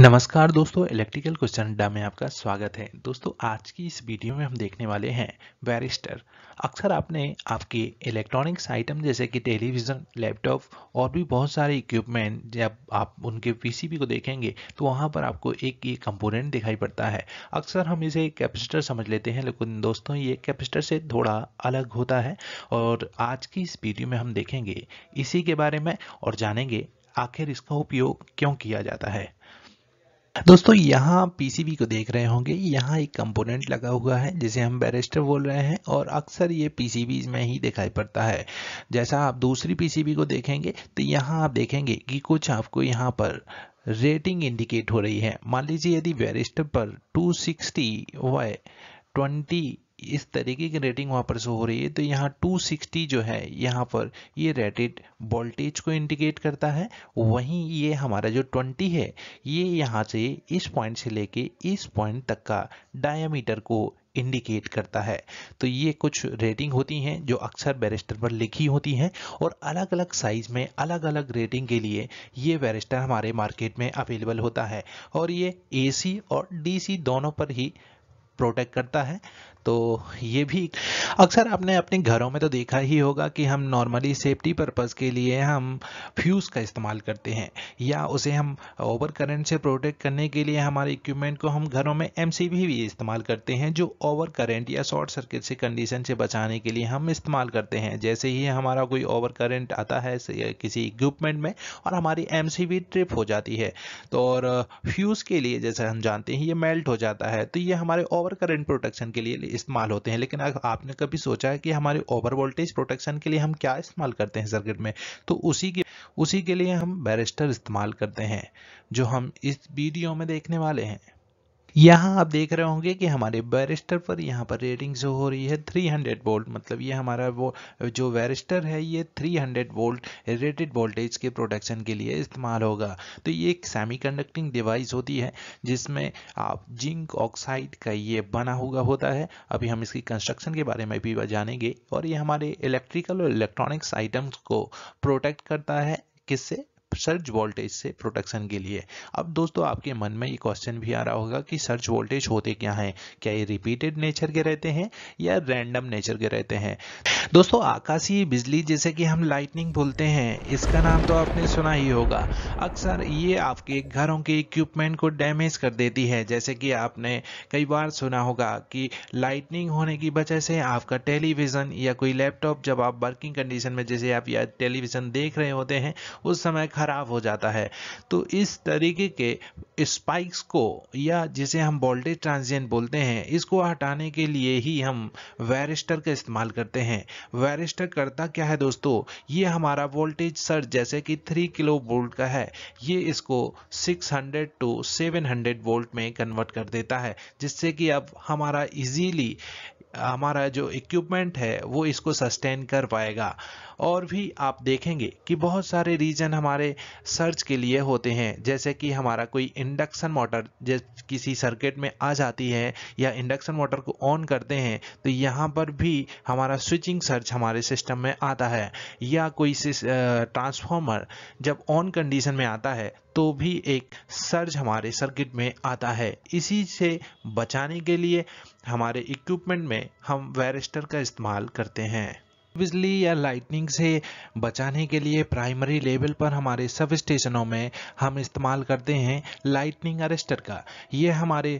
नमस्कार दोस्तों electrical question अड्डा में आपका स्वागत है दोस्तों आज की इस वीडियो में हम देखने वाले हैं बैरिस्टर अक्सर आपने आपके इलेक्ट्रॉनिक्स आइटम जैसे कि टेलीविज़न लैपटॉप और भी बहुत सारे इक्विपमेंट जब आप उनके पीसीबी को देखेंगे तो वहाँ पर आपको एक ये कंपोनेंट दिखाई पड़ता है अक्सर हम इसे कैपेसिटर समझ लेते हैं लेकिन दोस्तों ये कैपेसिटर से थोड़ा अलग होता है और आज की इस वीडियो में हम देखेंगे इसी के बारे में और जानेंगे आखिर इसका उपयोग क्यों किया जाता है दोस्तों यहाँ पीसीबी को देख रहे होंगे यहाँ एक कंपोनेंट लगा हुआ है जिसे हम बैरिस्टर बोल रहे हैं और अक्सर ये पीसीबी में ही दिखाई पड़ता है जैसा आप दूसरी पीसीबी को देखेंगे तो यहाँ आप देखेंगे कि कुछ आपको यहाँ पर रेटिंग इंडिकेट हो रही है मान लीजिए यदि बैरिस्टर पर 260 सिक्सटी ट्वेंटी इस तरीके की रेटिंग वहाँ पर शो हो रही है तो यहाँ 260 जो है यहाँ पर ये रेटेड वोल्टेज को इंडिकेट करता है वहीं ये हमारा जो 20 है ये यहाँ से इस पॉइंट से लेके इस पॉइंट तक का डायामीटर को इंडिकेट करता है तो ये कुछ रेटिंग होती हैं जो अक्सर बैरिस्टर पर लिखी होती हैं और अलग अलग साइज़ में अलग अलग रेटिंग के लिए ये बैरिस्टर हमारे मार्केट में अवेलेबल होता है और ये एसी और डीसी दोनों पर ही प्रोटेक्ट करता है तो ये भी अक्सर आपने अपने घरों में तो देखा ही होगा कि हम नॉर्मली सेफ्टी पर्पस के लिए हम फ्यूज़ का इस्तेमाल करते हैं या उसे हम ओवर करंट से प्रोटेक्ट करने के लिए हमारे इक्विपमेंट को हम घरों में एम भी इस्तेमाल करते हैं जो ओवर करंट या शॉर्ट सर्किट से कंडीशन से बचाने के लिए हम इस्तेमाल करते हैं जैसे ही हमारा कोई ओवर करंट आता है किसी इक्विपमेंट में और हमारी एम ट्रिप हो जाती है तो और फ्यूज़ के लिए जैसे हम जानते हैं ये मेल्ट हो जाता है तो ये हमारे ओवर करेंट प्रोटेक्शन के लिए लिए इस्तेमाल होते हैं लेकिन अगर आपने कभी सोचा है कि हमारे ओवर वोल्टेज प्रोटेक्शन के लिए हम क्या इस्तेमाल करते हैं सर्किट में तो उसी के उसी के लिए हम बैरिस्टर इस्तेमाल करते हैं जो हम इस वीडियो में देखने वाले हैं यहाँ आप देख रहे होंगे कि हमारे बैरिस्टर पर यहाँ पर रेटिंग जो हो रही है 300 वोल्ट मतलब ये हमारा वो जो बैरिस्टर है ये 300 वोल्ट रेटेड वोल्टेज के प्रोटेक्शन के लिए इस्तेमाल होगा तो ये एक सेमीकंडक्टिंग डिवाइस होती है जिसमें आप जिंक ऑक्साइड का ये बना हुआ होता है अभी हम इसकी कंस्ट्रक्शन के बारे में भी जानेंगे और ये हमारे इलेक्ट्रिकल और इलेक्ट्रॉनिक्स आइटम्स को प्रोटेक्ट करता है किससे सर्ज वोल्टेज से प्रोटेक्शन के लिए अब दोस्तों आपके मन में ये क्वेश्चन भी आ रहा होगा कि सर्ज वोल्टेज होते क्या हैं क्या ये रिपीटेड नेचर के रहते हैं या रैंडम नेचर के रहते हैं दोस्तों आकाशीय बिजली जैसे कि हम लाइटनिंग बोलते हैं इसका नाम तो आपने सुना ही होगा अक्सर ये आपके घरों के इक्विपमेंट को डैमेज कर देती है जैसे कि आपने कई बार सुना होगा कि लाइटनिंग होने की वजह से आपका टेलीविज़न या कोई लैपटॉप जब आप वर्किंग कंडीशन में जैसे आप या टेलीविज़न देख रहे होते हैं उस समय ख़राब हो जाता है तो इस तरीके के स्पाइक्स को या जिसे हम वोल्टेज ट्रांजिएंट बोलते हैं इसको हटाने के लिए ही हम वेरिस्टर का इस्तेमाल करते हैं वैरिस्टर करता क्या है दोस्तों ये हमारा वोल्टेज सर जैसे कि थ्री किलो वोल्ट का है ये इसको 600 टू 700 वोल्ट में कन्वर्ट कर देता है जिससे कि अब हमारा इजीली हमारा जो इक्विपमेंट है वो इसको सस्टेन कर पाएगा और भी आप देखेंगे कि बहुत सारे रीजन हमारे सर्च के लिए होते हैं जैसे कि हमारा कोई इंडक्शन मोटर जैसे किसी सर्किट में आ जाती है या इंडक्शन मोटर को ऑन करते हैं तो यहाँ पर भी हमारा स्विचिंग सर्च हमारे सिस्टम में आता है या कोई ट्रांसफॉर्मर जब ऑन कंडीशन में आता है तो भी एक सर्ज हमारे सर्किट में आता है इसी से बचाने के लिए हमारे इक्विपमेंट में हम वैरिस्टर का इस्तेमाल करते हैं बिजली या लाइटनिंग से बचाने के लिए प्राइमरी लेवल पर हमारे सब स्टेशनों में हम इस्तेमाल करते हैं लाइटनिंग अरेस्टर का ये हमारे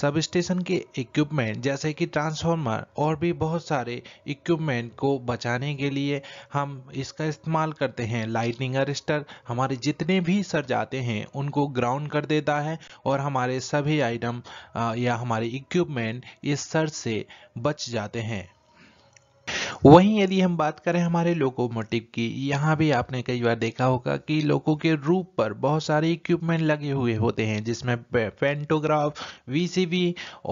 सब स्टेशन के इक्विपमेंट जैसे कि ट्रांसफार्मर और भी बहुत सारे इक्विपमेंट को बचाने के लिए हम इसका इस्तेमाल करते हैं लाइटनिंग अरेस्टर हमारे जितने भी सर जाते हैं उनको ग्राउंड कर देता है और हमारे सभी आइटम या हमारे इक्विपमेंट इस सर से बच जाते हैं वहीं यदि हम बात करें हमारे लोकोमोटिव की यहाँ भी आपने कई बार देखा होगा कि लोगों के रूप पर बहुत सारे इक्विपमेंट लगे हुए होते हैं जिसमें पेंटोग्राफ वीसीबी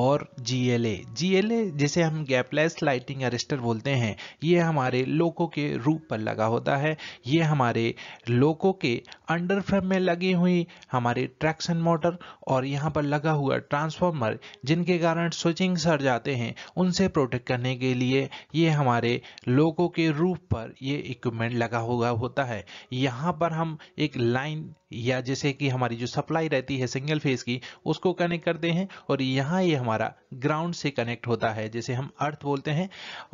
और जीएलए जीएलए जिसे हम गैपलेस लाइटिंग अरेस्टर बोलते हैं ये हमारे लोको के रूप पर लगा होता है ये हमारे लोको के अंडर फ्रेम में लगी हुई हमारे ट्रैक्शन मोटर और यहाँ पर लगा हुआ ट्रांसफॉर्मर जिनके कारण स्विचिंग सर जाते हैं उनसे प्रोटेक्ट करने के लिए ये हमारे लोगों के रूफ पर ये इक्विपमेंट लगा हुआ होता है यहाँ पर हम एक लाइन या जैसे कि हमारी जो सप्लाई रहती है सिंगल फेज की उसको कनेक्ट करते हैं और यहाँ ये यह हमारा ग्राउंड से कनेक्ट होता है जैसे हम अर्थ बोलते हैं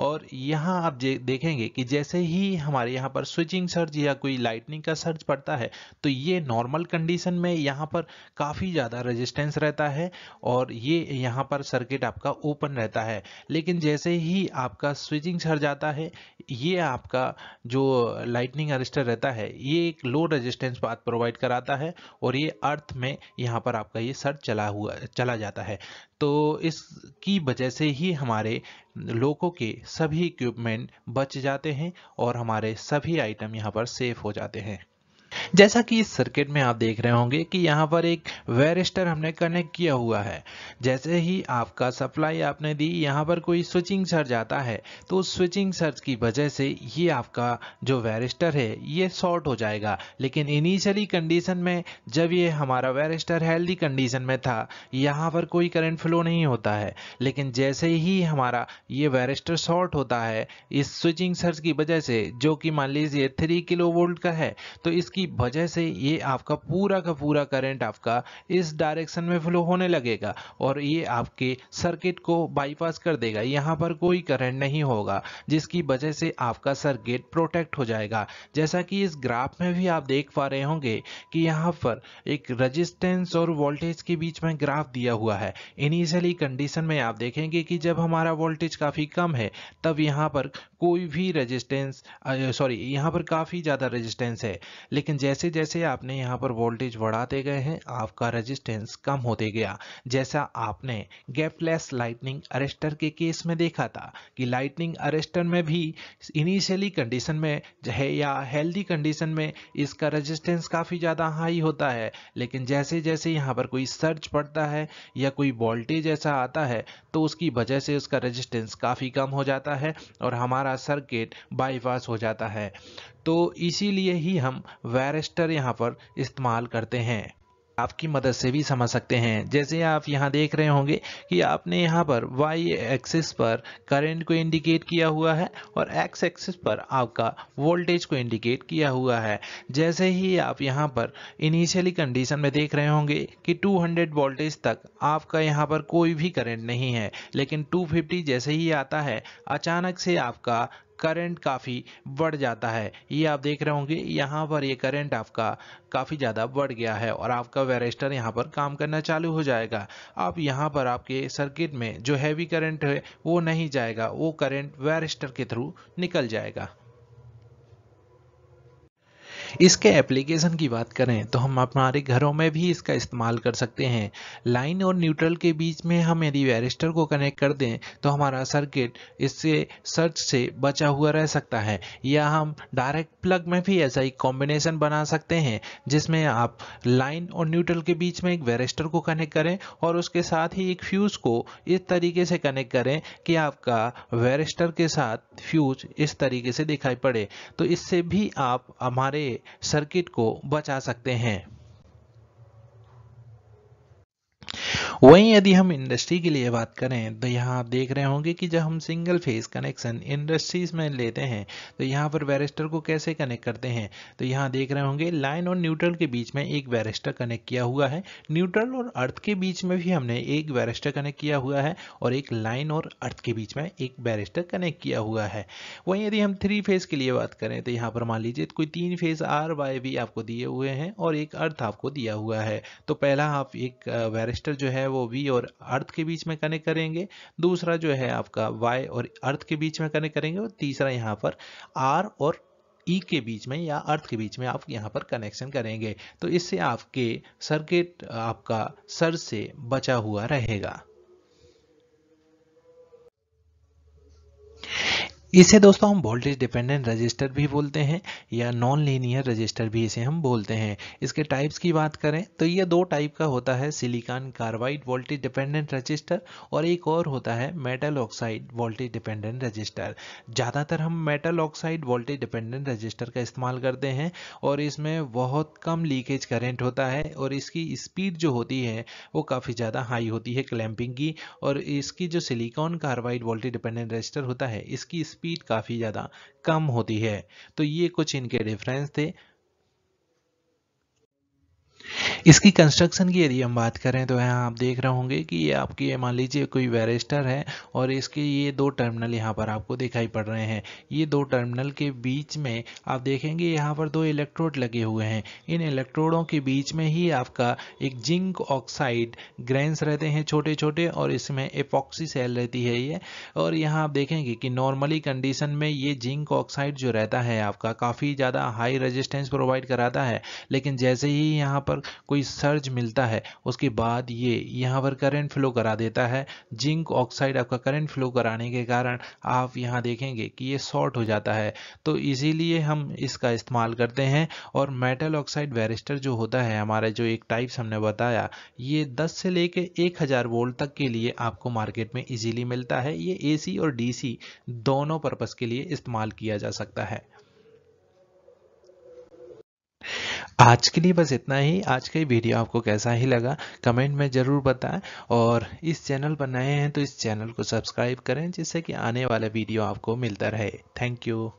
और यहाँ आप देखेंगे कि जैसे ही हमारे यहाँ पर स्विचिंग सर्ज या कोई लाइटनिंग का सर्ज पड़ता है तो ये नॉर्मल कंडीशन में यहाँ पर काफ़ी ज़्यादा रजिस्टेंस रहता है और ये यहाँ पर सर्किट आपका ओपन रहता है लेकिन जैसे ही आपका स्विचिंग सर्ज आता है ये आपका जो लाइटनिंग अरिस्टर रहता है ये एक लो रजिस्टेंस बात प्रोवाइड कराता है और ये अर्थ में यहाँ पर आपका ये सर्च चला हुआ चला जाता है तो इसकी वजह से ही हमारे लोगों के सभी इक्विपमेंट बच जाते हैं और हमारे सभी आइटम यहाँ पर सेफ हो जाते हैं जैसा कि इस सर्किट में आप देख रहे होंगे कि यहाँ पर एक वेरिस्टर हमने कनेक्ट किया हुआ है जैसे ही आपका सप्लाई आपने दी यहाँ पर कोई स्विचिंग सर्ज आता है तो उस स्विचिंग सर्ज की वजह से ये आपका जो वेरिस्टर है ये शॉर्ट हो जाएगा लेकिन इनिशियली कंडीशन में जब ये हमारा वेरिस्टर हेल्दी कंडीशन में था यहाँ पर कोई करंट फ्लो नहीं होता है लेकिन जैसे ही हमारा ये वेरिस्टर शॉर्ट होता है इस स्विचिंग सर्ज की वजह से जो कि मान लीजिए थ्री किलो वोल्ट का है तो इसकी वजह से ये आपका पूरा का पूरा करंट आपका इस डायरेक्शन में फ्लो होने लगेगा और ये आपके सर्किट को बाईपास कर देगा यहाँ पर कोई करंट नहीं होगा जिसकी वजह से आपका सर्किट प्रोटेक्ट हो जाएगा जैसा कि इस ग्राफ में भी आप देख पा रहे होंगे कि यहाँ पर एक रजिस्टेंस और वोल्टेज के बीच में ग्राफ दिया हुआ है इनिशियली कंडीशन में आप देखेंगे कि जब हमारा वोल्टेज काफ़ी कम है तब यहाँ पर कोई भी रजिस्टेंस सॉरी यहाँ पर काफ़ी ज़्यादा रजिस्टेंस है लेकिन जैसे जैसे जैसे आपने यहाँ पर वोल्टेज बढ़ाते गए हैं आपका रेजिस्टेंस कम होते गया जैसा आपने गैपलेस लाइटनिंग अरेस्टर के केस में देखा था कि लाइटनिंग अरेस्टर में भी इनिशियली कंडीशन में है या हेल्दी कंडीशन में इसका रेजिस्टेंस काफ़ी ज़्यादा हाई होता है लेकिन जैसे जैसे यहाँ पर कोई सर्च पड़ता है या कोई वोल्टेज ऐसा आता है तो उसकी वजह से उसका रजिस्टेंस काफ़ी कम हो जाता है और हमारा सर्किट बाईपास हो जाता है तो इसीलिए ही हम वेरेस्टर यहाँ पर इस्तेमाल करते हैं आपकी मदद से भी समझ सकते हैं जैसे आप यहाँ देख रहे होंगे कि आपने यहाँ पर वाई एक्सिस पर करंट को इंडिकेट किया हुआ है और एक्स एक्सिस पर आपका वोल्टेज को इंडिकेट किया हुआ है जैसे ही आप यहाँ पर इनिशियली कंडीशन में देख रहे होंगे कि 200 वोल्टेज तक आपका यहाँ पर कोई भी करंट नहीं है लेकिन 250 जैसे ही आता है अचानक से आपका करंट काफ़ी बढ़ जाता है ये आप देख रहे होंगे यहाँ पर ये करंट आपका काफ़ी ज़्यादा बढ़ गया है और आपका वेरेस्टर यहाँ पर काम करना चालू हो जाएगा अब यहाँ पर आपके सर्किट में जो हैवी करंट है वो नहीं जाएगा वो करंट वेरेस्टर के थ्रू निकल जाएगा इसके एप्लीकेशन की बात करें तो हम हमारे घरों में भी इसका इस्तेमाल कर सकते हैं लाइन और न्यूट्रल के बीच में हम यदि वेरिस्टर को कनेक्ट कर दें तो हमारा सर्किट इससे सर्च से बचा हुआ रह सकता है या हम डायरेक्ट प्लग में भी ऐसा एक कॉम्बिनेशन बना सकते हैं जिसमें आप लाइन और न्यूट्रल के बीच में एक वेरिस्टर को कनेक्ट करें और उसके साथ ही एक फ्यूज़ को इस तरीके से कनेक्ट करें कि आपका वेरिस्टर के साथ फ्यूज इस तरीके से दिखाई पड़े तो इससे भी आप हमारे सर्किट को बचा सकते हैं वहीं यदि हम इंडस्ट्री के लिए बात करें तो यहाँ आप देख रहे होंगे कि जब हम सिंगल फेज कनेक्शन इंडस्ट्रीज में लेते हैं तो यहाँ पर बैरिस्टर को कैसे कनेक्ट करते हैं तो यहाँ देख रहे होंगे लाइन और न्यूट्रल के बीच में एक बैरिस्टर कनेक्ट किया हुआ है न्यूट्रल और अर्थ के बीच में भी हमने एक बैरिस्टर कनेक्ट किया हुआ है और एक लाइन और अर्थ के बीच में एक बैरिस्टर कनेक्ट किया हुआ है वहीं यदि हम थ्री फेज के लिए बात करें तो यहाँ पर मान लीजिए कोई तीन फेज आर वाई भी आपको दिए हुए हैं और एक अर्थ आपको दिया हुआ है तो पहला आप एक बैरिस्टर जो है है वो वी और अर्थ के बीच में कनेक्ट करेंगे दूसरा जो है आपका वाई और अर्थ के बीच में कनेक्ट करेंगे और तीसरा यहाँ पर आर और ई e के बीच में या अर्थ के बीच में आप यहाँ पर कनेक्शन करेंगे तो इससे आपके सर्किट आपका सर से बचा हुआ रहेगा इसे दोस्तों हम वोल्टेज डिपेंडेंट रजिस्टर भी बोलते हैं या नॉन लीनियर रजिस्टर भी इसे हम बोलते हैं इसके टाइप्स की बात करें तो ये दो टाइप का होता है silicon carbide voltage dependent resistor और एक और होता है metal oxide voltage dependent resistor ज़्यादातर हम metal oxide voltage dependent resistor का इस्तेमाल करते हैं और इसमें बहुत कम लीकेज करेंट होता है और इसकी स्पीड जो होती है वो काफ़ी ज़्यादा हाई होती है क्लैंपिंग की और इसकी जो silicon carbide voltage dependent resistor होता है इसकी स्पीड काफ़ी ज़्यादा कम होती है तो ये कुछ इनके डिफरेंस थे इसकी कंस्ट्रक्शन की यदि हम बात करें तो यहाँ आप देख रहे होंगे कि ये आपकी ये मान लीजिए कोई वेरेस्टर है और इसके ये दो टर्मिनल यहाँ पर आपको दिखाई पड़ रहे हैं ये दो टर्मिनल के बीच में आप देखेंगे यहाँ पर दो इलेक्ट्रोड लगे हुए हैं इन इलेक्ट्रोडों के बीच में ही आपका एक जिंक ऑक्साइड ग्रेन्स रहते हैं छोटे छोटे और इसमें एपॉक्सी सेल रहती है ये और यहाँ आप देखेंगे कि नॉर्मली कंडीशन में ये जिंक ऑक्साइड जो रहता है आपका काफ़ी ज़्यादा हाई रजिस्टेंस प्रोवाइड कराता है लेकिन जैसे ही यहाँ पर पर कोई सर्ज मिलता है उसके बाद ये यहाँ पर करंट फ्लो करा देता है जिंक ऑक्साइड आपका करंट फ्लो कराने के कारण आप यहाँ देखेंगे कि ये शॉर्ट हो जाता है तो इसीलिए हम इसका इस्तेमाल करते हैं और मेटल ऑक्साइड वेरिस्टर जो होता है हमारे जो एक टाइप्स हमने बताया ये दस से लेके हजार वोल्ट तक के लिए आपको मार्केट में इजीली मिलता है ये ए और डीसी दोनों पर्पज के लिए इस्तेमाल किया जा सकता है आज के लिए बस इतना ही आज का वीडियो आपको कैसा ही लगा कमेंट में ज़रूर बताएं और इस चैनल पर नए हैं तो इस चैनल को सब्सक्राइब करें जिससे कि आने वाला वीडियो आपको मिलता रहे थैंक यू